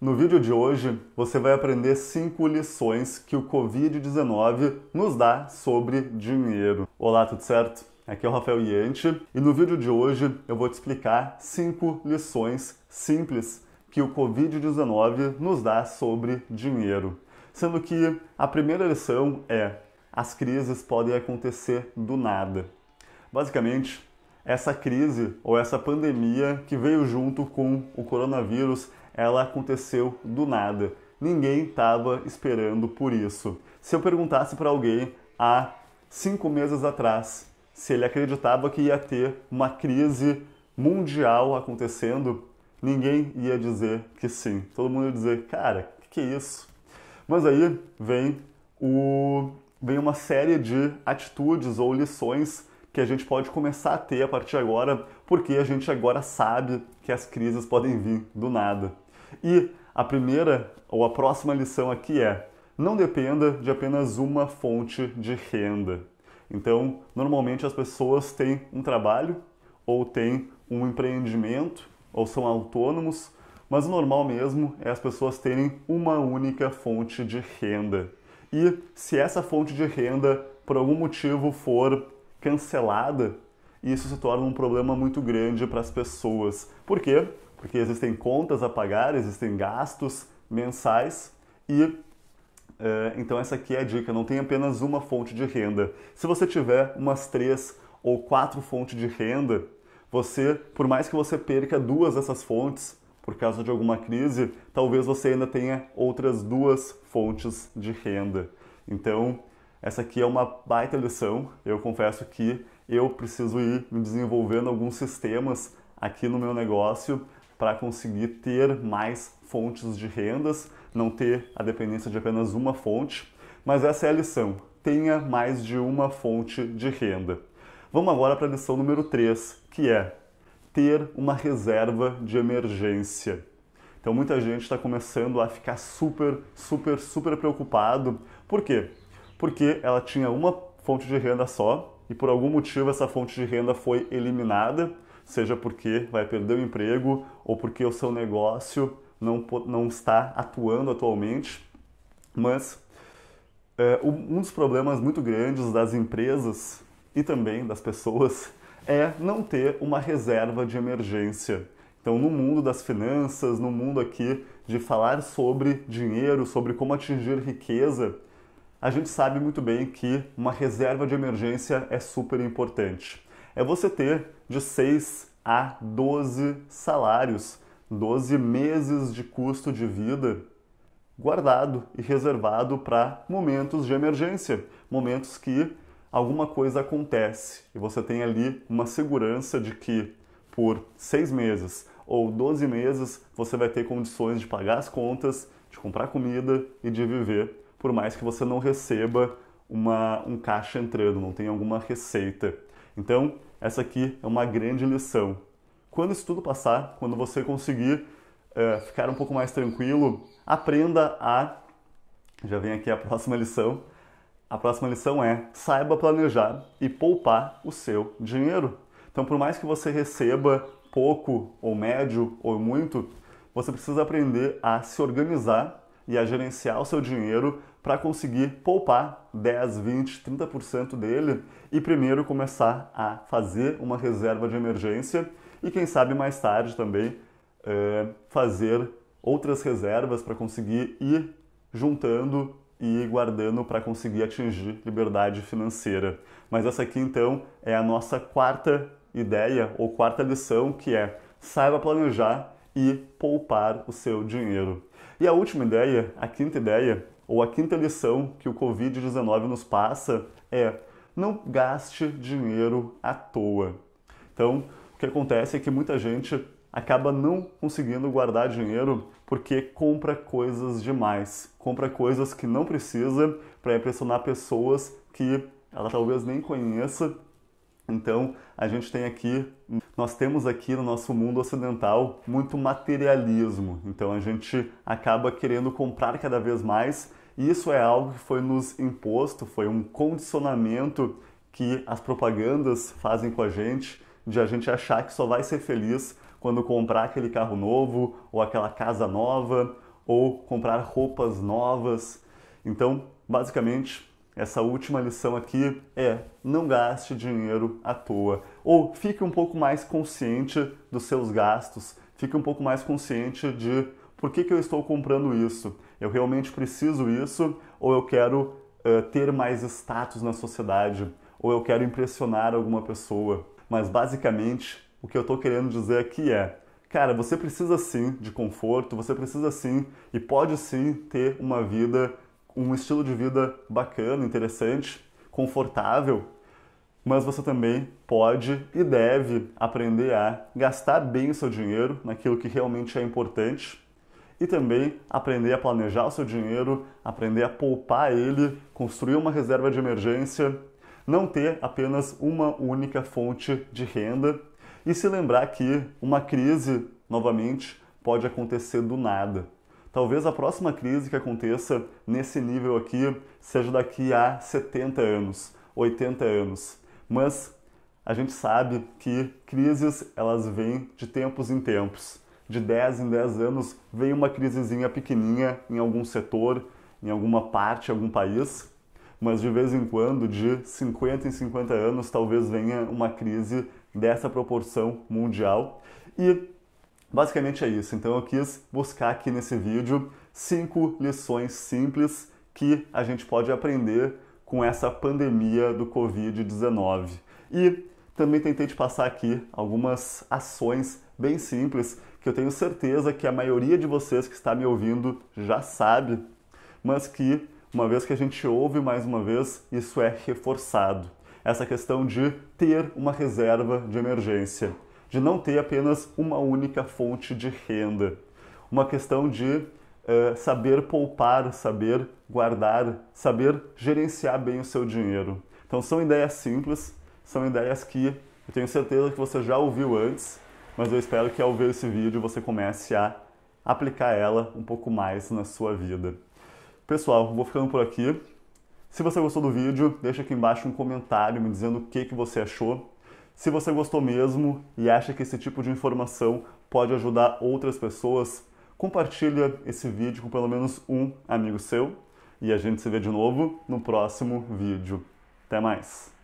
No vídeo de hoje, você vai aprender cinco lições que o Covid-19 nos dá sobre dinheiro. Olá, tudo certo? Aqui é o Rafael Iante e no vídeo de hoje eu vou te explicar cinco lições simples que o Covid-19 nos dá sobre dinheiro. Sendo que a primeira lição é: as crises podem acontecer do nada. Basicamente, essa crise ou essa pandemia que veio junto com o coronavírus, ela aconteceu do nada. Ninguém estava esperando por isso. Se eu perguntasse para alguém há cinco meses atrás se ele acreditava que ia ter uma crise mundial acontecendo, ninguém ia dizer que sim. Todo mundo ia dizer, cara, o que, que é isso? Mas aí vem o vem uma série de atitudes ou lições que a gente pode começar a ter a partir de agora, porque a gente agora sabe que as crises podem vir do nada. E a primeira ou a próxima lição aqui é: não dependa de apenas uma fonte de renda. Então, normalmente as pessoas têm um trabalho ou têm um empreendimento ou são autônomos, mas o normal mesmo é as pessoas terem uma única fonte de renda. E se essa fonte de renda por algum motivo for cancelada, isso se torna um problema muito grande para as pessoas. Por quê? Porque existem contas a pagar, existem gastos mensais e é, então essa aqui é a dica, não tem apenas uma fonte de renda. Se você tiver umas três ou quatro fontes de renda, você, por mais que você perca duas dessas fontes por causa de alguma crise, talvez você ainda tenha outras duas fontes de renda. Então, essa aqui é uma baita lição. Eu confesso que eu preciso ir me desenvolvendo alguns sistemas aqui no meu negócio para conseguir ter mais fontes de rendas, não ter a dependência de apenas uma fonte. Mas essa é a lição: tenha mais de uma fonte de renda. Vamos agora para a lição número 3, que é ter uma reserva de emergência. Então muita gente está começando a ficar super, super, super preocupado. Por quê? porque ela tinha uma fonte de renda só e por algum motivo essa fonte de renda foi eliminada, seja porque vai perder o emprego ou porque o seu negócio não, não está atuando atualmente. Mas é, um dos problemas muito grandes das empresas e também das pessoas é não ter uma reserva de emergência. Então, no mundo das finanças, no mundo aqui de falar sobre dinheiro, sobre como atingir riqueza, a gente sabe muito bem que uma reserva de emergência é super importante. É você ter de 6 a 12 salários, 12 meses de custo de vida guardado e reservado para momentos de emergência, momentos que alguma coisa acontece e você tem ali uma segurança de que por seis meses ou 12 meses você vai ter condições de pagar as contas, de comprar comida e de viver por mais que você não receba uma, um caixa entrando, não tenha alguma receita. Então, essa aqui é uma grande lição. Quando isso tudo passar, quando você conseguir uh, ficar um pouco mais tranquilo, aprenda a. Já vem aqui a próxima lição. A próxima lição é saiba planejar e poupar o seu dinheiro. Então, por mais que você receba pouco, ou médio, ou muito, você precisa aprender a se organizar e a gerenciar o seu dinheiro para conseguir poupar 10, 20, 30% dele e primeiro começar a fazer uma reserva de emergência e quem sabe mais tarde também é, fazer outras reservas para conseguir ir juntando e guardando para conseguir atingir liberdade financeira. Mas essa aqui então é a nossa quarta ideia ou quarta lição que é saiba planejar e poupar o seu dinheiro. E a última ideia, a quinta ideia, ou a quinta lição que o Covid-19 nos passa é não gaste dinheiro à toa. Então, o que acontece é que muita gente acaba não conseguindo guardar dinheiro porque compra coisas demais, compra coisas que não precisa para impressionar pessoas que ela talvez nem conheça então, a gente tem aqui, nós temos aqui no nosso mundo ocidental muito materialismo. Então, a gente acaba querendo comprar cada vez mais. E isso é algo que foi nos imposto, foi um condicionamento que as propagandas fazem com a gente, de a gente achar que só vai ser feliz quando comprar aquele carro novo, ou aquela casa nova, ou comprar roupas novas. Então, basicamente, essa última lição aqui é: não gaste dinheiro à toa. Ou fique um pouco mais consciente dos seus gastos, fique um pouco mais consciente de por que, que eu estou comprando isso. Eu realmente preciso isso? Ou eu quero uh, ter mais status na sociedade? Ou eu quero impressionar alguma pessoa? Mas basicamente, o que eu estou querendo dizer aqui é: cara, você precisa sim de conforto, você precisa sim e pode sim ter uma vida um estilo de vida bacana, interessante, confortável, mas você também pode e deve aprender a gastar bem o seu dinheiro naquilo que realmente é importante e também aprender a planejar o seu dinheiro, aprender a poupar ele, construir uma reserva de emergência, não ter apenas uma única fonte de renda e se lembrar que uma crise, novamente, pode acontecer do nada. Talvez a próxima crise que aconteça nesse nível aqui seja daqui a 70 anos, 80 anos. Mas a gente sabe que crises elas vêm de tempos em tempos. De 10 em 10 anos vem uma crisezinha pequenininha em algum setor, em alguma parte, algum país, mas de vez em quando, de 50 em 50 anos, talvez venha uma crise dessa proporção mundial. E Basicamente é isso, então eu quis buscar aqui nesse vídeo cinco lições simples que a gente pode aprender com essa pandemia do Covid-19. E também tentei te passar aqui algumas ações bem simples que eu tenho certeza que a maioria de vocês que está me ouvindo já sabe, mas que uma vez que a gente ouve mais uma vez, isso é reforçado. Essa questão de ter uma reserva de emergência de não ter apenas uma única fonte de renda. Uma questão de uh, saber poupar, saber guardar, saber gerenciar bem o seu dinheiro. Então são ideias simples, são ideias que eu tenho certeza que você já ouviu antes, mas eu espero que ao ver esse vídeo você comece a aplicar ela um pouco mais na sua vida. Pessoal, vou ficando por aqui. Se você gostou do vídeo, deixa aqui embaixo um comentário me dizendo o que, que você achou. Se você gostou mesmo e acha que esse tipo de informação pode ajudar outras pessoas, compartilha esse vídeo com pelo menos um amigo seu e a gente se vê de novo no próximo vídeo. Até mais!